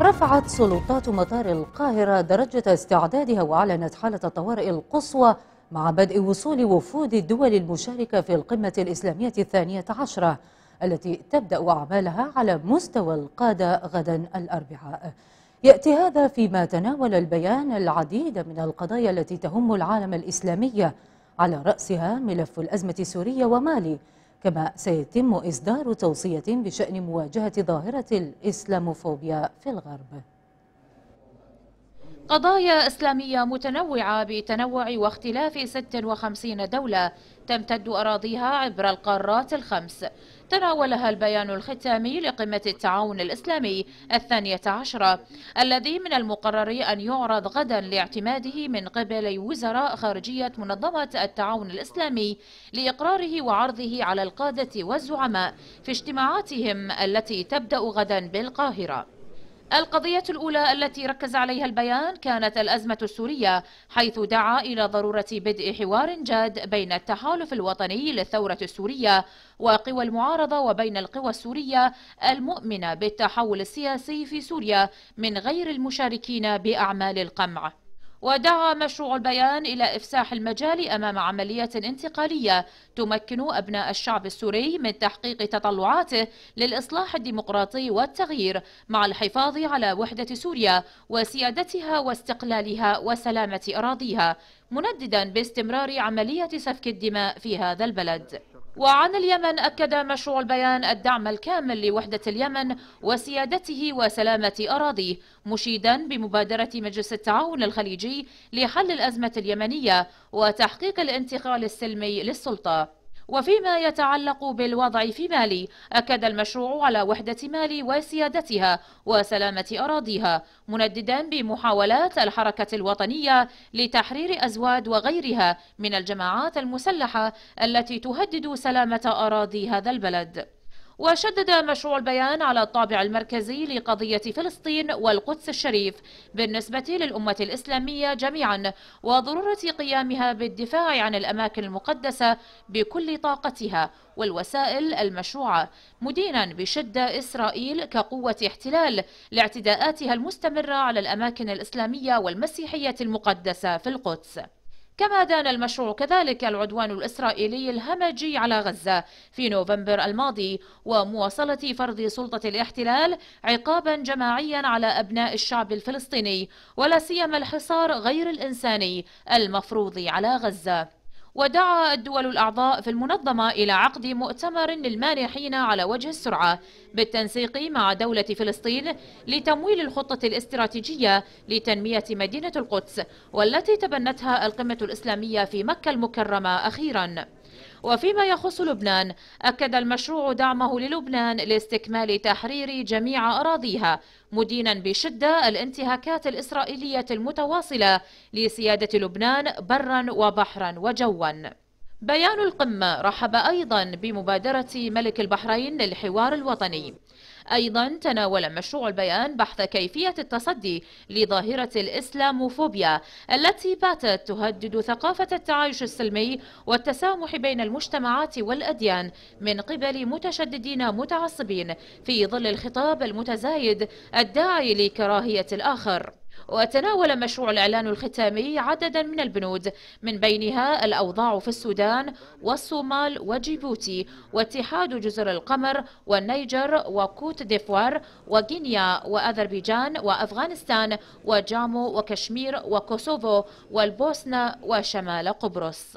رفعت سلطات مطار القاهرة درجة استعدادها وأعلنت حالة الطوارئ القصوى مع بدء وصول وفود الدول المشاركة في القمة الإسلامية الثانية عشرة التي تبدأ أعمالها على مستوى القادة غدا الأربعاء يأتي هذا فيما تناول البيان العديد من القضايا التي تهم العالم الإسلامي على رأسها ملف الأزمة السورية ومالي كما سيتم إصدار توصية بشأن مواجهة ظاهرة الإسلاموفوبيا في الغرب قضايا إسلامية متنوعة بتنوع واختلاف 56 دولة تمتد أراضيها عبر القارات الخمس تناولها البيان الختامي لقمة التعاون الإسلامي الثانية عشرة الذي من المقرر أن يعرض غدا لاعتماده من قبل وزراء خارجية منظمة التعاون الإسلامي لإقراره وعرضه على القادة والزعماء في اجتماعاتهم التي تبدأ غدا بالقاهرة القضية الأولى التي ركز عليها البيان كانت الأزمة السورية حيث دعا إلى ضرورة بدء حوار جاد بين التحالف الوطني للثورة السورية وقوى المعارضة وبين القوى السورية المؤمنة بالتحول السياسي في سوريا من غير المشاركين بأعمال القمع ودعا مشروع البيان إلى إفساح المجال أمام عمليات انتقالية تمكن أبناء الشعب السوري من تحقيق تطلعاته للإصلاح الديمقراطي والتغيير مع الحفاظ على وحدة سوريا وسيادتها واستقلالها وسلامة أراضيها منددا باستمرار عملية سفك الدماء في هذا البلد وعن اليمن أكد مشروع البيان الدعم الكامل لوحدة اليمن وسيادته وسلامة أراضيه مشيدا بمبادرة مجلس التعاون الخليجي لحل الأزمة اليمنية وتحقيق الانتقال السلمي للسلطة وفيما يتعلق بالوضع في مالي أكد المشروع على وحدة مالي وسيادتها وسلامة أراضيها منددا بمحاولات الحركة الوطنية لتحرير أزواد وغيرها من الجماعات المسلحة التي تهدد سلامة أراضي هذا البلد وشدد مشروع البيان على الطابع المركزي لقضية فلسطين والقدس الشريف بالنسبة للأمة الإسلامية جميعا وضرورة قيامها بالدفاع عن الأماكن المقدسة بكل طاقتها والوسائل المشروعة مدينا بشدة إسرائيل كقوة احتلال لاعتداءاتها المستمرة على الأماكن الإسلامية والمسيحية المقدسة في القدس كما دان المشروع كذلك العدوان الإسرائيلي الهمجي على غزة في نوفمبر الماضي ومواصلة فرض سلطة الاحتلال عقابا جماعيا على أبناء الشعب الفلسطيني ولا سيما الحصار غير الإنساني المفروض على غزة ودعا الدول الأعضاء في المنظمة إلى عقد مؤتمر للمانحين على وجه السرعة بالتنسيق مع دولة فلسطين لتمويل الخطة الاستراتيجية لتنمية مدينة القدس والتي تبنتها القمة الإسلامية في مكة المكرمة أخيراً وفيما يخص لبنان أكد المشروع دعمه للبنان لاستكمال تحرير جميع أراضيها مدينا بشدة الانتهاكات الإسرائيلية المتواصلة لسيادة لبنان برا وبحرا وجوا بيان القمة رحب أيضا بمبادرة ملك البحرين للحوار الوطني أيضا تناول مشروع البيان بحث كيفية التصدي لظاهرة الإسلاموفوبيا التي باتت تهدد ثقافة التعايش السلمي والتسامح بين المجتمعات والأديان من قبل متشددين متعصبين في ظل الخطاب المتزايد الداعي لكراهية الآخر وتناول مشروع الإعلان الختامي عددا من البنود من بينها الأوضاع في السودان والصومال وجيبوتي واتحاد جزر القمر والنيجر وكوت ديفوار وغينيا وأذربيجان وأفغانستان وجامو وكشمير وكوسوفو والبوسنة وشمال قبرص